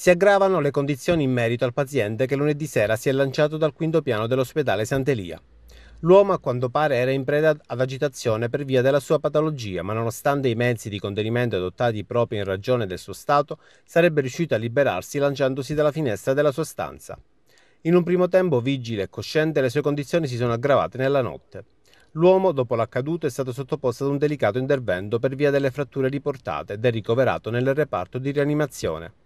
Si aggravano le condizioni in merito al paziente che lunedì sera si è lanciato dal quinto piano dell'ospedale Sant'Elia. L'uomo a quanto pare era in preda ad agitazione per via della sua patologia, ma nonostante i mezzi di contenimento adottati proprio in ragione del suo stato, sarebbe riuscito a liberarsi lanciandosi dalla finestra della sua stanza. In un primo tempo vigile e cosciente, le sue condizioni si sono aggravate nella notte. L'uomo, dopo l'accaduto, è stato sottoposto ad un delicato intervento per via delle fratture riportate ed è ricoverato nel reparto di rianimazione.